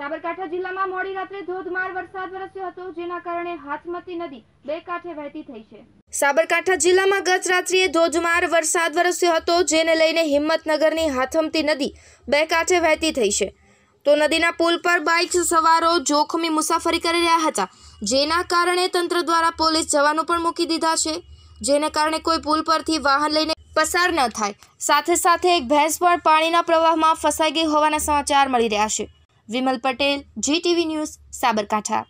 સાબરકાંઠા જિલ્લામાં મોડી રાત્રે ધોધમાર વરસાદ વરસ્યો હતો જેના કારણે હાથમતી નદી બે કાંઠે વહેતી થઈ છે સાબરકાંઠા જિલ્લામાં ગત રાત્રિએ ધોધમાર વરસાદ વરસ્યો હતો જેને લઈને હિંમતનગરની હાથમતી નદી બે કાંઠે વહેતી થઈ છે તો નદીના પુલ પર બાઇક સવારો જોખમી મુસાફરી કરી રહ્યા હતા જેના કારણે તંત્ર દ્વારા પોલીસ જવાનો પણ મૂકી દીધા છે જેને કારણે કોઈ પુલ પરથી વાહન લઈને પસાર ન થાય સાથે સાથે એક ભેંસ પણ પાણીના પ્રવાહમાં ફસાઈ ગઈ હોવાના સમાચાર મળી રહ્યા છે વિમલ પટેલ જીટીવી ન્યૂઝ સાબરકાંઠા